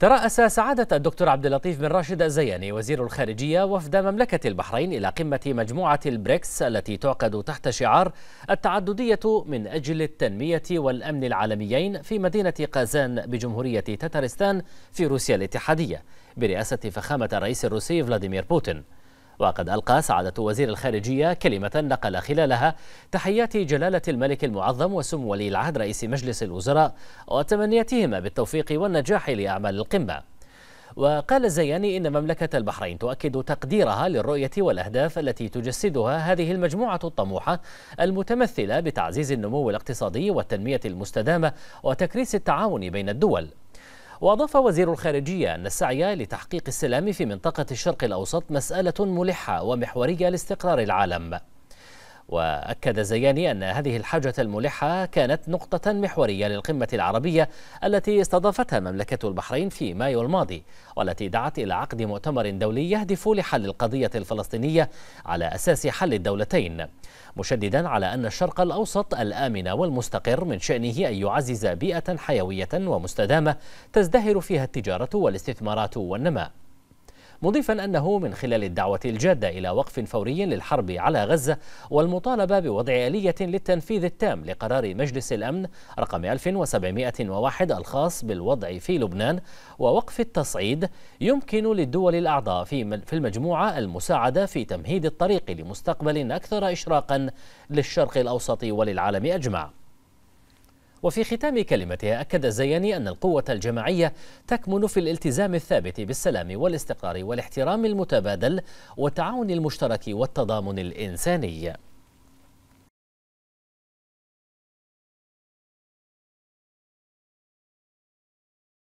ترأس سعادة الدكتور عبد اللطيف بن راشد الزياني وزير الخارجية وفد مملكة البحرين إلى قمة مجموعة البريكس التي تعقد تحت شعار التعددية من أجل التنمية والأمن العالميين في مدينة قازان بجمهورية تتارستان في روسيا الاتحادية برئاسة فخامة الرئيس الروسي فلاديمير بوتين وقد ألقى سعادة وزير الخارجية كلمة نقل خلالها تحيات جلالة الملك المعظم وسمو ولي العهد رئيس مجلس الوزراء وتمنياتهما بالتوفيق والنجاح لأعمال القمة وقال الزياني إن مملكة البحرين تؤكد تقديرها للرؤية والأهداف التي تجسدها هذه المجموعة الطموحة المتمثلة بتعزيز النمو الاقتصادي والتنمية المستدامة وتكريس التعاون بين الدول وأضاف وزير الخارجية أن السعي لتحقيق السلام في منطقة الشرق الأوسط مسألة ملحة ومحورية لاستقرار العالم وأكد زياني أن هذه الحاجة الملحة كانت نقطة محورية للقمة العربية التي استضافتها مملكة البحرين في مايو الماضي والتي دعت إلى عقد مؤتمر دولي يهدف لحل القضية الفلسطينية على أساس حل الدولتين مشددا على أن الشرق الأوسط الآمن والمستقر من شأنه أن يعزز بيئة حيوية ومستدامة تزدهر فيها التجارة والاستثمارات والنماء مضيفا أنه من خلال الدعوة الجادة إلى وقف فوري للحرب على غزة والمطالبة بوضع آلية للتنفيذ التام لقرار مجلس الأمن رقم 1701 الخاص بالوضع في لبنان ووقف التصعيد يمكن للدول الأعضاء في المجموعة المساعدة في تمهيد الطريق لمستقبل أكثر إشراقا للشرق الأوسط وللعالم أجمع وفي ختام كلمتها أكد الزياني أن القوة الجماعية تكمن في الالتزام الثابت بالسلام والاستقرار والاحترام المتبادل والتعاون المشترك والتضامن الإنساني